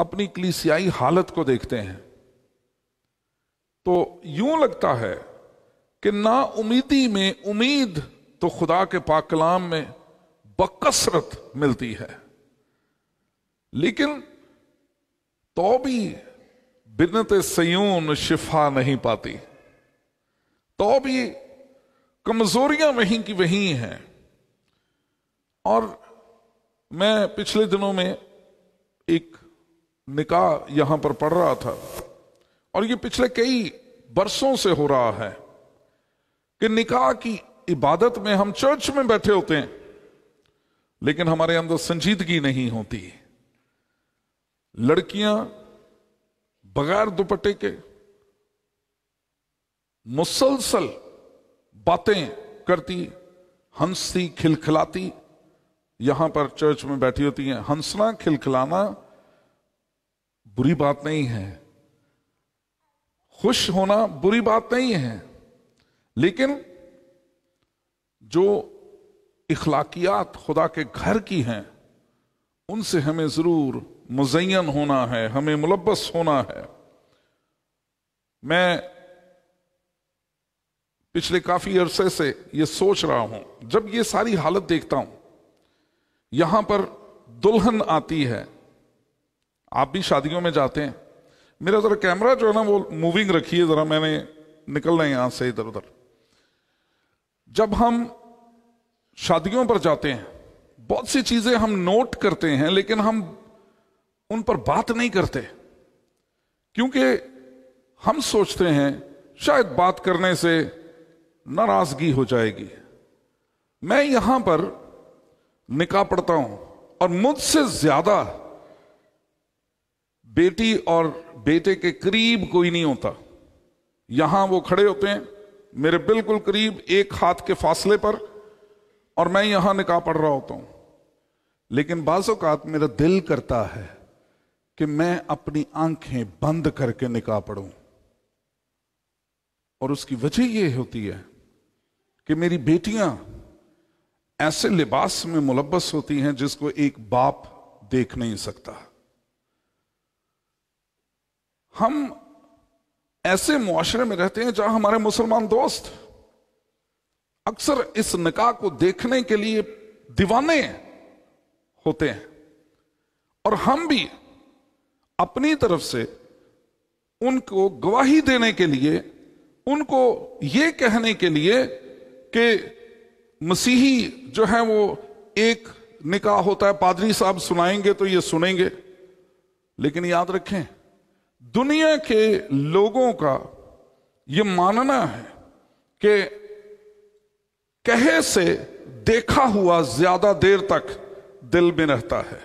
अपनी क्लीसियाई हालत को देखते हैं तो यूं लगता है कि ना उम्मीदी में उम्मीद तो खुदा के पाकलाम में बकसरत मिलती है लेकिन तो भी बिनत सयून शिफा नहीं पाती तो भी कमजोरियां वहीं की वहीं हैं और मैं पिछले दिनों में एक निकाह यहां पर पड़ रहा था और ये पिछले कई बरसों से हो रहा है कि निकाह की इबादत में हम चर्च में बैठे होते हैं लेकिन हमारे अंदर संजीदगी नहीं होती लड़कियां बगैर दुपट्टे के मुसलसल बातें करती हंसती खिलखिलाती यहां पर चर्च में बैठी होती हैं हंसना खिलखिलाना बुरी बात नहीं है खुश होना बुरी बात नहीं है लेकिन जो इखलाकियात खुदा के घर की हैं उनसे हमें ज़रूर मुजयन होना है हमें मुलबस होना है मैं पिछले काफ़ी अरसे से यह सोच रहा हूं जब ये सारी हालत देखता हूं यहां पर दुल्हन आती है आप भी शादियों में जाते हैं मेरा ज़रा कैमरा जो है ना वो मूविंग रखी है ज़रा मैंने निकलना है यहां से इधर उधर जब हम शादियों पर जाते हैं बहुत सी चीज़ें हम नोट करते हैं लेकिन हम उन पर बात नहीं करते क्योंकि हम सोचते हैं शायद बात करने से नाराज़गी हो जाएगी मैं यहां पर निकाह पढ़ता हूं और मुझसे ज़्यादा बेटी और बेटे के करीब कोई नहीं होता यहां वो खड़े होते हैं मेरे बिल्कुल करीब एक हाथ के फासले पर और मैं यहां निकाह पढ़ रहा होता हूं लेकिन बाज़ात मेरा दिल करता है कि मैं अपनी आंखें बंद करके निकाह पढ़ूं और उसकी वजह यह होती है कि मेरी बेटियां ऐसे लिबास में मुलबस होती हैं जिसको एक बाप देख नहीं सकता हम ऐसे मुआरे में रहते हैं जहां हमारे मुसलमान दोस्त अक्सर इस निकाह को देखने के लिए दीवाने होते हैं और हम भी अपनी तरफ से उनको गवाही देने के लिए उनको ये कहने के लिए कि मसीही जो है वो एक निकाह होता है पादरी साहब सुनाएंगे तो ये सुनेंगे लेकिन याद रखें दुनिया के लोगों का ये मानना है कि कहे से देखा हुआ ज्यादा देर तक दिल में रहता है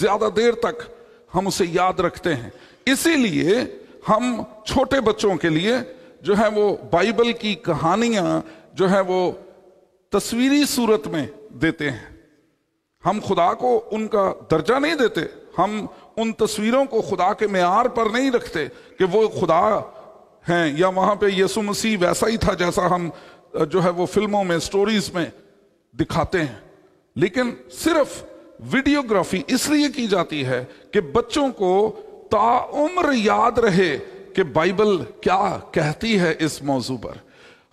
ज्यादा देर तक हम उसे याद रखते हैं इसीलिए हम छोटे बच्चों के लिए जो है वो बाइबल की कहानियां जो है वो तस्वीरी सूरत में देते हैं हम खुदा को उनका दर्जा नहीं देते हम उन तस्वीरों को खुदा के मैार पर नहीं रखते कि वो खुदा हैं या वहां पे यसु मसीह वैसा ही था जैसा हम जो है वो फिल्मों में स्टोरीज में दिखाते हैं लेकिन सिर्फ वीडियोग्राफी इसलिए की जाती है कि बच्चों को ताउम्र याद रहे कि बाइबल क्या कहती है इस मौजू पर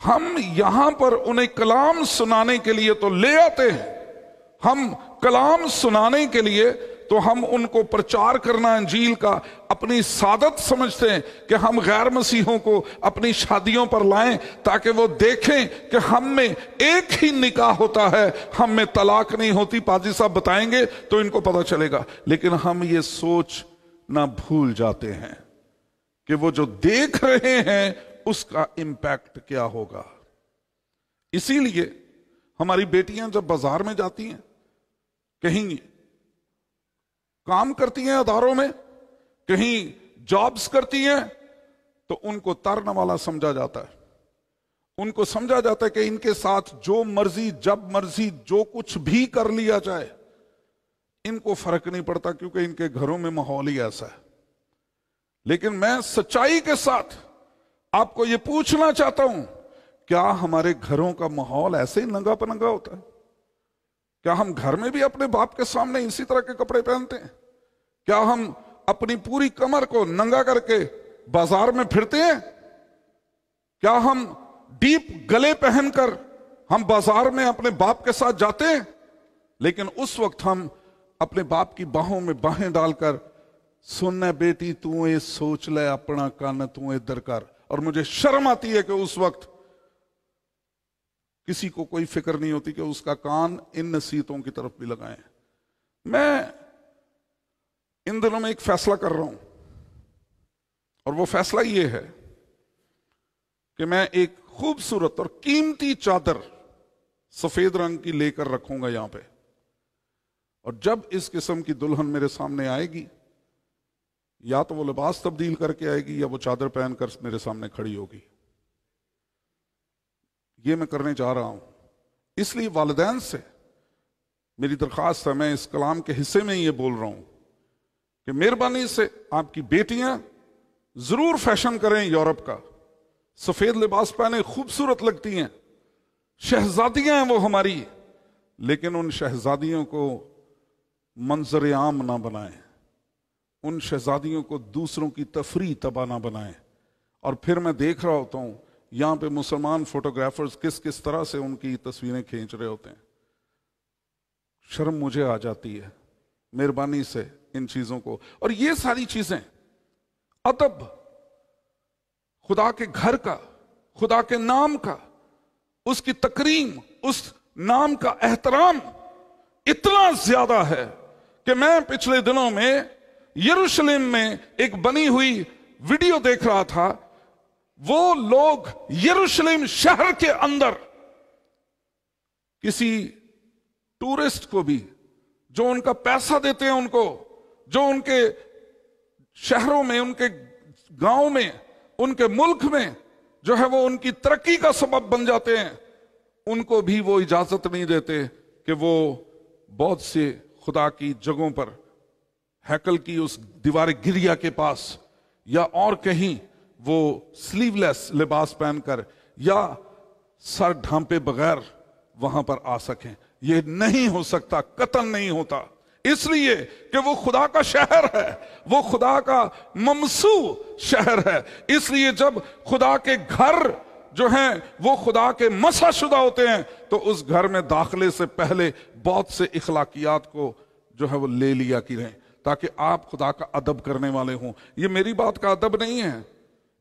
हम यहां पर उन्हें कलाम सुनाने के लिए तो ले आते हैं हम कलाम सुनाने के लिए तो हम उनको प्रचार करना अंजील का अपनी सादत समझते हैं कि हम गैर मसीहों को अपनी शादियों पर लाएं ताकि वो देखें कि हम में एक ही निकाह होता है हम में तलाक नहीं होती पाजी साहब बताएंगे तो इनको पता चलेगा लेकिन हम ये सोच ना भूल जाते हैं कि वो जो देख रहे हैं उसका इंपैक्ट क्या होगा इसीलिए हमारी बेटियां जब बाजार में जाती हैं कहीं काम करती हैं अधारों में कहीं जॉब्स करती हैं तो उनको तरन वाला समझा जाता है उनको समझा जाता है कि इनके साथ जो मर्जी जब मर्जी जो कुछ भी कर लिया जाए इनको फर्क नहीं पड़ता क्योंकि इनके घरों में माहौल ही ऐसा है लेकिन मैं सच्चाई के साथ आपको यह पूछना चाहता हूं क्या हमारे घरों का माहौल ऐसे ही नंगा पनंगा होता है क्या हम घर में भी अपने बाप के सामने इसी तरह के कपड़े पहनते हैं क्या हम अपनी पूरी कमर को नंगा करके बाजार में फिरते हैं क्या हम डीप गले पहनकर हम बाजार में अपने बाप के साथ जाते हैं लेकिन उस वक्त हम अपने बाप की बाहों में बाहें डालकर सुन बेटी तू ये सोच ले अपना कान तू इधर दरकार और मुझे शर्म आती है कि उस वक्त किसी को कोई फिक्र नहीं होती कि उसका कान इन नसीहतों की तरफ भी लगाए मैं इन दिनों में एक फैसला कर रहा हूं और वो फैसला ये है कि मैं एक खूबसूरत और कीमती चादर सफेद रंग की लेकर रखूंगा यहां पे और जब इस किस्म की दुल्हन मेरे सामने आएगी या तो वो लिबास तब्दील करके आएगी या वो चादर पहनकर मेरे सामने खड़ी होगी ये मैं करने जा रहा हूं इसलिए वालदेन से मेरी दरख्वास्त है मैं इस कलाम के हिस्से में ये बोल रहा हूं कि मेहरबानी से आपकी बेटियां ज़रूर फैशन करें यूरोप का सफ़ेद लिबास पहने खूबसूरत लगती हैं शहजादियां हैं वो हमारी लेकिन उन शहजादियों को मंजर आम ना बनाएं उन शहजादियों को दूसरों की तफरी तबाह ना बनाएं और फिर मैं देख रहा होता हूं यहां पे मुसलमान फोटोग्राफर्स किस किस तरह से उनकी तस्वीरें खींच रहे होते हैं शर्म मुझे आ जाती है मेहरबानी से इन चीजों को और ये सारी चीजें अतब खुदा के घर का खुदा के नाम का उसकी तकरीम उस नाम का एहतराम इतना ज्यादा है कि मैं पिछले दिनों में यरूशलेम में एक बनी हुई वीडियो देख रहा था वो लोग यरूशलेम शहर के अंदर किसी टूरिस्ट को भी जो उनका पैसा देते हैं उनको जो उनके शहरों में उनके गांव में उनके मुल्क में जो है वो उनकी तरक्की का सबब बन जाते हैं उनको भी वो इजाजत नहीं देते कि वो बहुत से खुदा की जगहों पर हैकल की उस दीवार गिरिया के पास या और कहीं वो स्लीवलेस लिबास पहनकर या सर ढांपे बगैर वहां पर आ सकें ये नहीं हो सकता कतल नहीं होता इसलिए कि वो खुदा का शहर है वो खुदा का ममसू शहर है इसलिए जब खुदा के घर जो हैं वो खुदा के मसा शुदा होते हैं तो उस घर में दाखिले से पहले बहुत से इखलाकियात को जो है वो ले लिया करें ताकि आप खुदा का अदब करने वाले हों ये मेरी बात का अदब नहीं है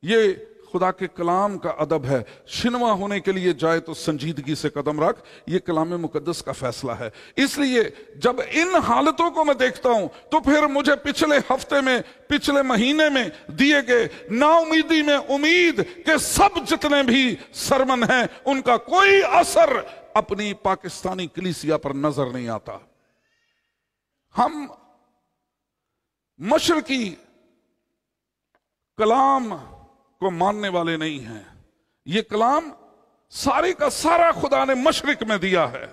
ये खुदा के कलाम का अदब है शिनवा होने के लिए जाए तो संजीदगी से कदम रख ये कलाम मुकदस का फैसला है इसलिए जब इन हालतों को मैं देखता हूं तो फिर मुझे पिछले हफ्ते में पिछले महीने में दिए गए नाउमीदी में उम्मीद के सब जितने भी सरमन हैं उनका कोई असर अपनी पाकिस्तानी कलिसिया पर नजर नहीं आता हम मशर की कलाम को मानने वाले नहीं हैं ये कलाम सारे का सारा खुदा ने मशरक में दिया है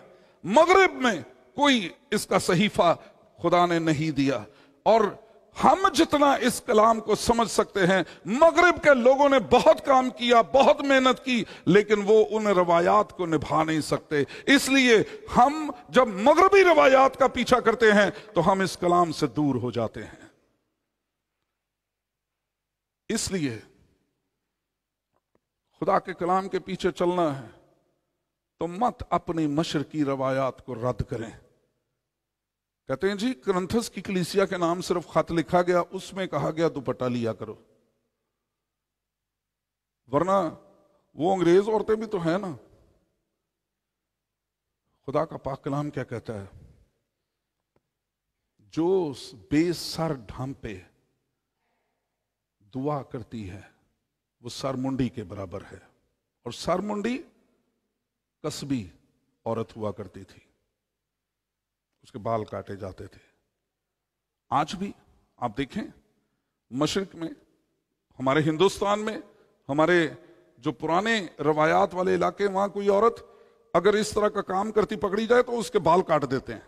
मगरब में कोई इसका सहीफा खुदा ने नहीं दिया और हम जितना इस कलाम को समझ सकते हैं मगरब के लोगों ने बहुत काम किया बहुत मेहनत की लेकिन वो उन रवायात को निभा नहीं सकते इसलिए हम जब मगरबी रवायात का पीछा करते हैं तो हम इस कलाम से दूर हो जाते हैं इसलिए खुदा के कलाम के पीछे चलना है तो मत अपनी मशर की रवायात को रद्द करें कहते हैं जी ग्रंथस की कलीसिया के नाम सिर्फ खत लिखा गया उसमें कहा गया दुपट्टा लिया करो वरना वो अंग्रेज औरतें भी तो है ना खुदा का पाक कलाम क्या कहता है जो बेसर ढांपे दुआ करती है वो सरमुंडी के बराबर है और सरमुंडी कस्बी औरत हुआ करती थी उसके बाल काटे जाते थे आज भी आप देखें मशरक में हमारे हिंदुस्तान में हमारे जो पुराने रवायात वाले इलाके वहां कोई औरत अगर इस तरह का काम करती पकड़ी जाए तो उसके बाल काट देते हैं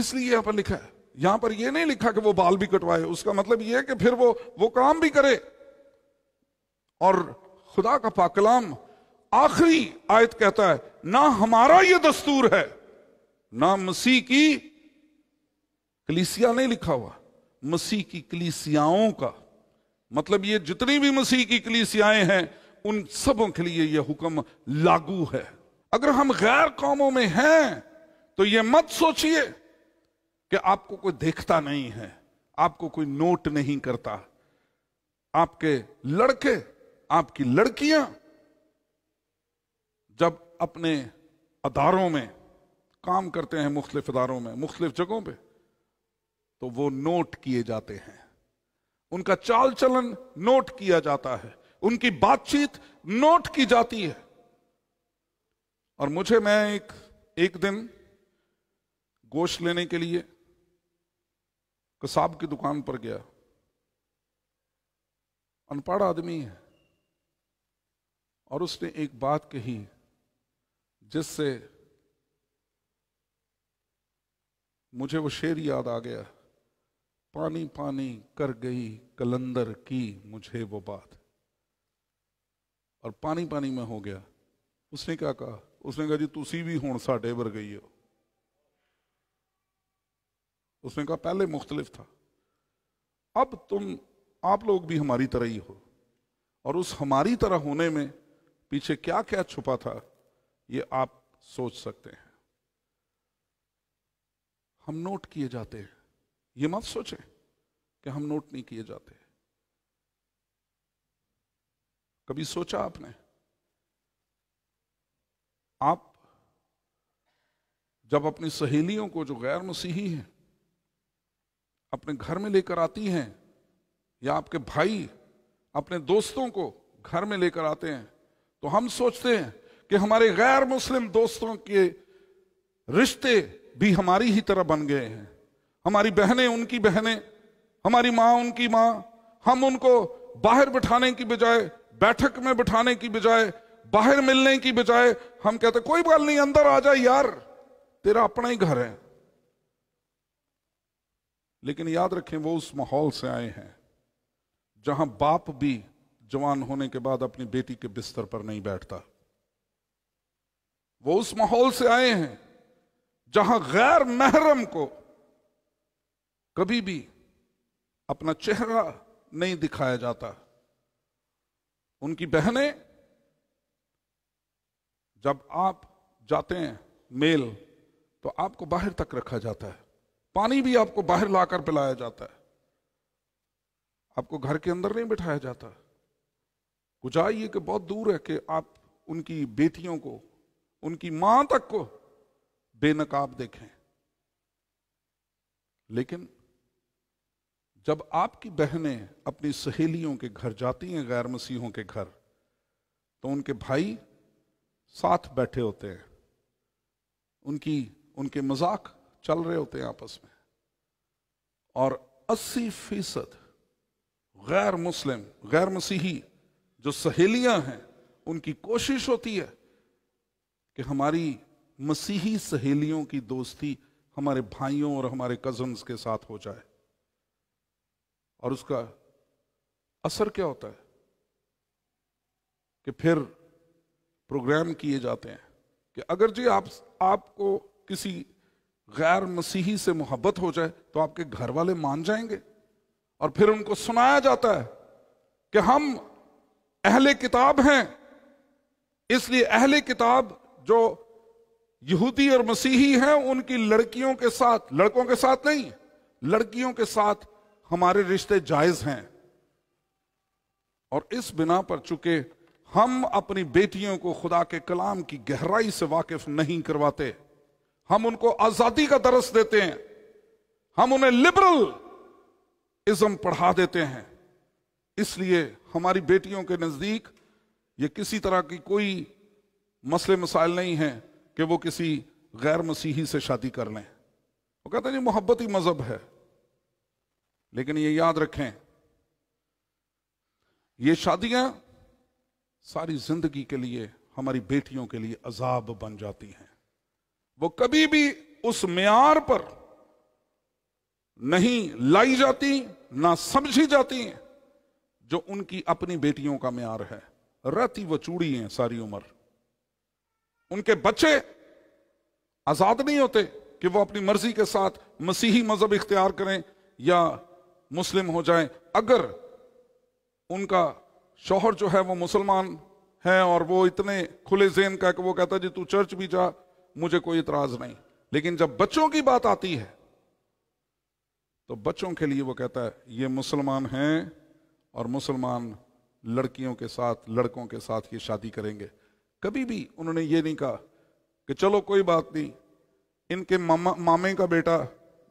इसलिए यहां पर लिखा है यहां पर यह नहीं लिखा कि वो बाल भी कटवाए उसका मतलब यह है कि फिर वो वो काम भी करे और खुदा का पाकलाम आखिरी आयत कहता है ना हमारा यह दस्तूर है ना मसीह की कलीसिया नहीं लिखा हुआ मसीह की कलीसियाओं का मतलब ये जितनी भी मसीह की कलीसियाएं हैं उन सबों के लिए यह हुक्म लागू है अगर हम गैर कौमों में हैं तो यह मत सोचिए कि आपको कोई देखता नहीं है आपको कोई नोट नहीं करता आपके लड़के आपकी लड़कियां जब अपने अदारों में काम करते हैं मुख्तलिफ अदारों में मुख्तलिफ जगहों पे तो वो नोट किए जाते हैं उनका चाल चलन नोट किया जाता है उनकी बातचीत नोट की जाती है और मुझे मैं एक एक दिन गोश्त लेने के लिए कसाब की दुकान पर गया अनपढ़ आदमी है और उसने एक बात कही जिससे मुझे वो शेर याद आ गया पानी पानी कर गई कलंदर की मुझे वो बात और पानी पानी में हो गया उसने क्या कहा उसने कहा जी तुसी भी हूँ साढ़े वर गई हो उसने कहा पहले मुख्तलिफ था अब तुम आप लोग भी हमारी तरह ही हो और उस हमारी तरह होने में पीछे क्या क्या छुपा था ये आप सोच सकते हैं हम नोट किए जाते हैं ये मत सोचें कि हम नोट नहीं किए जाते कभी सोचा आपने आप जब अपनी सहेलियों को जो गैर मसीही हैं अपने घर में लेकर आती हैं या आपके भाई अपने दोस्तों को घर में लेकर आते हैं तो हम सोचते हैं कि हमारे गैर मुस्लिम दोस्तों के रिश्ते भी हमारी ही तरह बन गए हैं हमारी बहनें उनकी बहनें हमारी माँ उनकी माँ हम उनको बाहर बिठाने की बजाय बैठक में बिठाने की बजाय बाहर मिलने की बजाय हम कहते कोई बात नहीं अंदर आ जाए यार तेरा अपना ही घर है लेकिन याद रखें वो उस माहौल से आए हैं जहां बाप भी जवान होने के बाद अपनी बेटी के बिस्तर पर नहीं बैठता वो उस माहौल से आए हैं जहां गैर महरम को कभी भी अपना चेहरा नहीं दिखाया जाता उनकी बहनें जब आप जाते हैं मेल तो आपको बाहर तक रखा जाता है पानी भी आपको बाहर लाकर पिलाया जाता है आपको घर के अंदर नहीं बिठाया जाता गुजाई ये कि बहुत दूर है कि आप उनकी बेटियों को उनकी मां तक को बेनकाब देखें लेकिन जब आपकी बहनें अपनी सहेलियों के घर जाती हैं गैर मसीहों के घर तो उनके भाई साथ बैठे होते हैं उनकी उनके मजाक चल रहे होते हैं आपस में और 80 फीसद गैर मुस्लिम गैर मसीही जो सहेलियां हैं उनकी कोशिश होती है कि हमारी मसीही सहेलियों की दोस्ती हमारे भाइयों और हमारे कजन्स के साथ हो जाए और उसका असर क्या होता है कि फिर प्रोग्राम किए जाते हैं कि अगर जी आप आपको किसी गैर मसीही से मोहब्बत हो जाए तो आपके घर वाले मान जाएंगे और फिर उनको सुनाया जाता है कि हम अहले किताब हैं इसलिए अहले किताब जो यहूदी और मसीही हैं उनकी लड़कियों के साथ लड़कों के साथ नहीं लड़कियों के साथ हमारे रिश्ते जायज हैं और इस बिना पर चूंकि हम अपनी बेटियों को खुदा के कलाम की गहराई से वाकिफ नहीं करवाते हम उनको आजादी का दरस देते हैं हम उन्हें लिबरल इज्म पढ़ा देते हैं इसलिए हमारी बेटियों के नज़दीक ये किसी तरह की कोई मसले मसाइल नहीं है कि वो किसी गैर मसीही से शादी कर लें वो कहते हैं जी मोहब्बत ही मज़हब है लेकिन ये याद रखें ये शादियां सारी जिंदगी के लिए हमारी बेटियों के लिए अजाब बन जाती हैं वो कभी भी उस मैार पर नहीं लाई जाती ना समझी जाती जो उनकी अपनी बेटियों का मैार है रहती वो चूड़ी हैं सारी उम्र उनके बच्चे आज़ाद नहीं होते कि वो अपनी मर्जी के साथ मसीही मजहब इख्तियार करें या मुस्लिम हो जाएं अगर उनका शौहर जो है वो मुसलमान है और वो इतने खुले जेन का कि वो कहता है जी तू चर्च भी जा मुझे कोई इतराज नहीं लेकिन जब बच्चों की बात आती है तो बच्चों के लिए वो कहता है ये मुसलमान हैं और मुसलमान लड़कियों के साथ लड़कों के साथ ये शादी करेंगे कभी भी उन्होंने ये नहीं कहा कि चलो कोई बात नहीं इनके मामा मामे का बेटा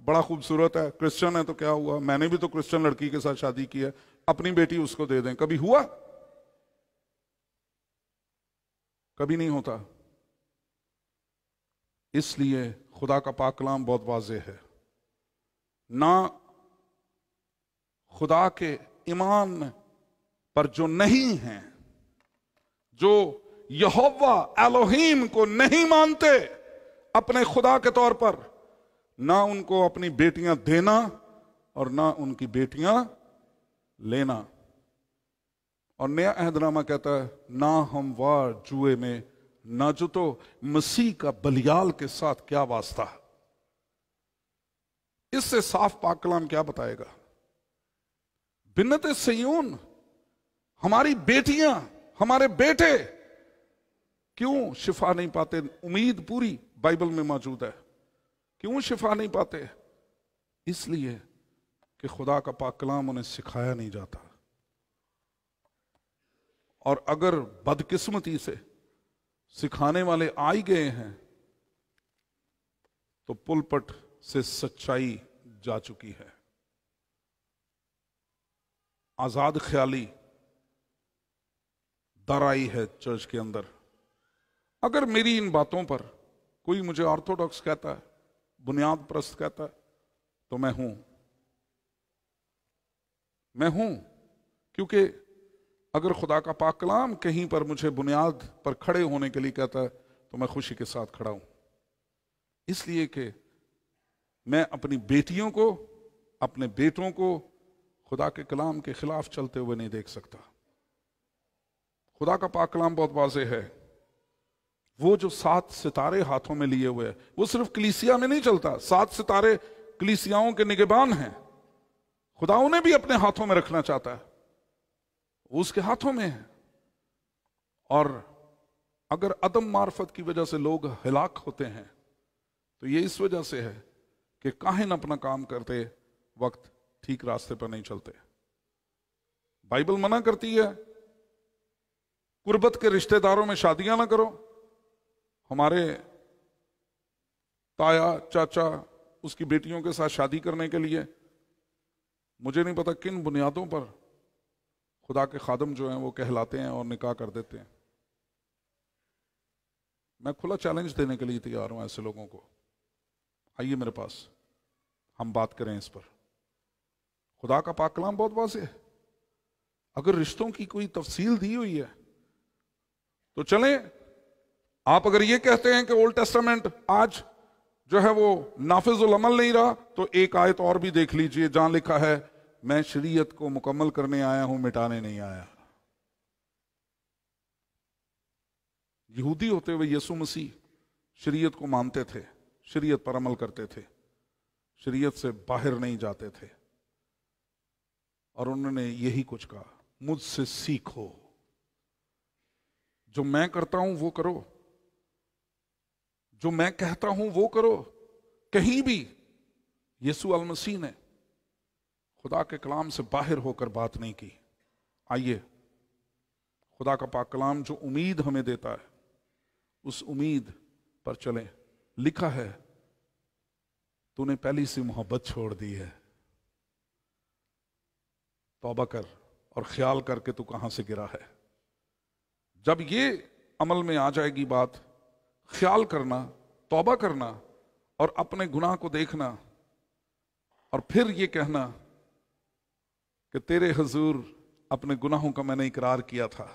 बड़ा खूबसूरत है क्रिश्चियन है तो क्या हुआ मैंने भी तो क्रिश्चियन लड़की के साथ शादी की है अपनी बेटी उसको दे दें कभी हुआ कभी नहीं होता इसलिए खुदा का पाकलाम बहुत वाज है ना खुदा के ईमान पर जो नहीं हैं जो यहोवा एलोहीम को नहीं मानते अपने खुदा के तौर पर ना उनको अपनी बेटियां देना और ना उनकी बेटियां लेना और नया अहदनामा कहता है ना हम वार जुए में जो तो मसीह का बलियाल के साथ क्या वास्ता इससे साफ पाक कलाम क्या बताएगा बिन्नत सयून हमारी बेटियां हमारे बेटे क्यों शिफा नहीं पाते उम्मीद पूरी बाइबल में मौजूद है क्यों शिफा नहीं पाते इसलिए कि खुदा का पाक कलाम उन्हें सिखाया नहीं जाता और अगर बदकिस्मती से सिखाने वाले आ ही गए हैं तो पुलपट से सच्चाई जा चुकी है आजाद ख्याली दर आई है चर्च के अंदर अगर मेरी इन बातों पर कोई मुझे ऑर्थोडॉक्स कहता है बुनियाद प्रस्त कहता है तो मैं हूं मैं हूं क्योंकि अगर खुदा का पाक कलाम कहीं पर मुझे बुनियाद पर खड़े होने के लिए कहता है तो मैं खुशी के साथ खड़ा हूं इसलिए कि मैं अपनी बेटियों को अपने बेटों को खुदा के कलाम के खिलाफ चलते हुए नहीं देख सकता खुदा का पाक कलाम बहुत वाजे है वो जो सात सितारे हाथों में लिए हुए हैं वो सिर्फ कलीसिया में नहीं चलता सात सितारे कलीसियाओं के निगेबान हैं खुदा उन्हें भी अपने हाथों में रखना चाहता है वो उसके हाथों में है और अगर अदम मार्फत की वजह से लोग हिलाक होते हैं तो ये इस वजह से है कि काहिन अपना काम करते वक्त ठीक रास्ते पर नहीं चलते बाइबल मना करती है कुर्बत के रिश्तेदारों में शादियां ना करो हमारे ताया चाचा उसकी बेटियों के साथ शादी करने के लिए मुझे नहीं पता किन बुनियादों पर खुदा के खादम जो हैं वो कहलाते हैं और निकाह कर देते हैं मैं खुला चैलेंज देने के लिए तैयार हूँ ऐसे लोगों को आइए मेरे पास हम बात करें इस पर खुदा का पाकलाम बहुत वाज है अगर रिश्तों की कोई तफसील दी हुई है तो चलें आप अगर ये कहते हैं कि ओल्ड टेस्टामेंट आज जो है वो नाफिजुल अमल नहीं रहा तो एक आयत और भी देख लीजिए जहां लिखा है मैं शरीयत को मुकम्मल करने आया हूं मिटाने नहीं आया यहूदी होते हुए यसु मसीह शरीयत को मानते थे शरीयत पर अमल करते थे शरीयत से बाहर नहीं जाते थे और उन्होंने यही कुछ कहा मुझसे सीखो जो मैं करता हूं वो करो जो मैं कहता हूं वो करो कहीं भी यसु मसीह ने खुदा के कलाम से बाहर होकर बात नहीं की आइए खुदा का पाक कलाम जो उम्मीद हमें देता है उस उम्मीद पर चलें लिखा है तूने पहली सी मोहब्बत छोड़ दी है तौबा कर और ख्याल करके तू कहां से गिरा है जब ये अमल में आ जाएगी बात ख्याल करना तौबा करना और अपने गुनाह को देखना और फिर ये कहना कि तेरे हजूर अपने गुनाहों का मैंने इकरार किया था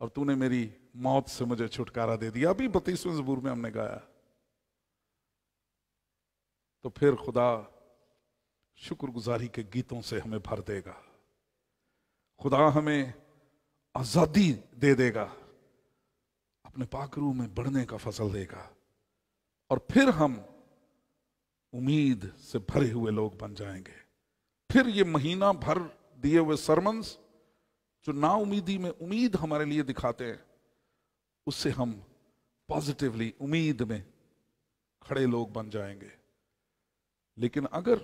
और तूने मेरी मौत से मुझे छुटकारा दे दिया अभी बत्तीसवें जबूर में हमने गाया तो फिर खुदा शुक्रगुजारी के गीतों से हमें भर देगा खुदा हमें आज़ादी दे देगा अपने पाखरू में बढ़ने का फसल देगा और फिर हम उम्मीद से भरे हुए लोग बन जाएंगे फिर ये महीना भर दिए हुए सरमन्स जो ना उम्मीदी में उम्मीद हमारे लिए दिखाते हैं उससे हम पॉजिटिवली उम्मीद में खड़े लोग बन जाएंगे लेकिन अगर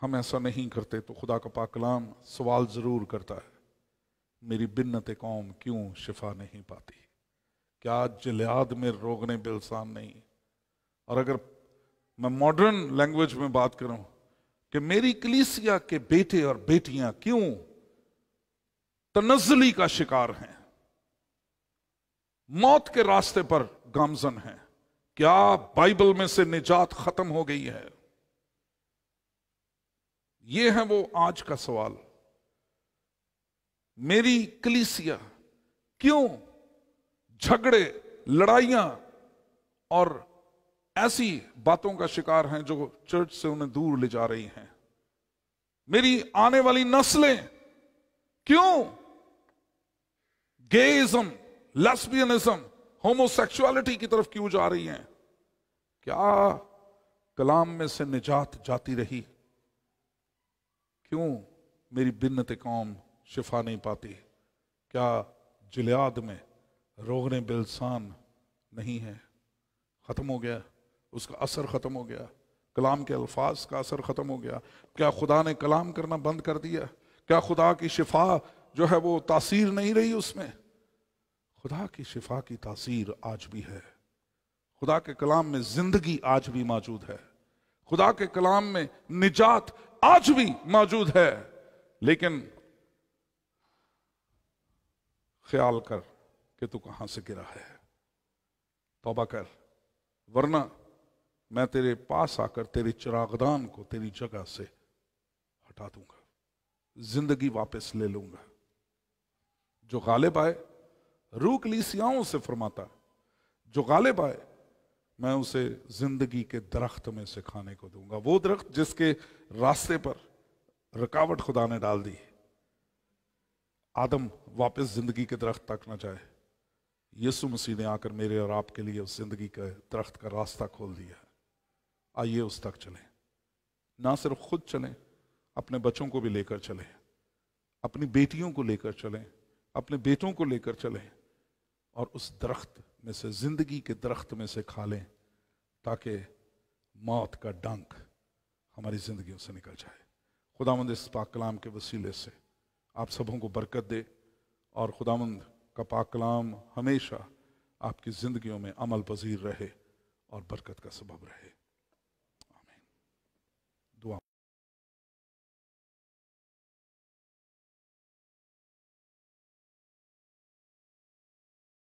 हम ऐसा नहीं करते तो खुदा का पा कलाम सवाल ज़रूर करता है मेरी बिन्नत कौम क्यों शिफा नहीं पाती क्या जलियाद में रोगने बिलसान नहीं और अगर मैं मॉडर्न लैंग्वेज में बात करूं कि मेरी कलीसिया के बेटे और बेटियां क्यों तनजली का शिकार हैं मौत के रास्ते पर गामजन हैं क्या बाइबल में से निजात खत्म हो गई है यह है वो आज का सवाल मेरी कलीसिया क्यों झगड़े लड़ाइयां और ऐसी बातों का शिकार हैं जो चर्च से उन्हें दूर ले जा रही हैं मेरी आने वाली नस्लें क्यों गेइज्म लेस्बियनिज्म होमोसेक्सुअलिटी की तरफ क्यों जा रही हैं क्या कलाम में से निजात जाती रही क्यों मेरी बिन्नत कौम शिफा नहीं पाती क्या जिलियाद में रोगने बिलसान नहीं है खत्म हो गया उसका असर ख़त्म हो गया कलाम के अल्फाज का असर ख़त्म हो गया क्या खुदा ने कलाम करना बंद कर दिया क्या खुदा की शिफा जो है वो तासीर नहीं रही उसमें खुदा की शिफा की तासीर आज भी है खुदा के कलाम में जिंदगी आज भी मौजूद है खुदा के कलाम में निजात आज भी मौजूद है लेकिन ख्याल कर कि तू कहां से गिरा है तोबा कर वरना मैं तेरे पास आकर तेरे चिरागदान को तेरी जगह से हटा दूंगा जिंदगी वापस ले लूंगा जो गालिब आए रूक लीसियाओं से फरमाता जो गालिब आए मैं उसे जिंदगी के दरख्त में से खाने को दूंगा वो दरख्त जिसके रास्ते पर रुकावट खुदा ने डाल दी आदम वापस जिंदगी के दरख्त तक ना जाए यीशु मसीह ने आकर मेरे और आपके लिए उस जिंदगी के दरख्त का रास्ता खोल दिया आइए उस तक चलें ना सिर्फ खुद चलें अपने बच्चों को भी लेकर चलें अपनी बेटियों को लेकर चलें अपने बेटों को लेकर चलें और उस दरख्त में से ज़िंदगी के दरख्त में से खा लें ताकि मौत का डंक हमारी जिंदगी से निकल जाए खुदामंद इस पाक कलाम के वसीले से आप सबों को बरकत दे और खुदामंद का पाक कलाम हमेशा आपकी ज़िंदगियों में अमल पजीर रहे और बरकत का सबब रहे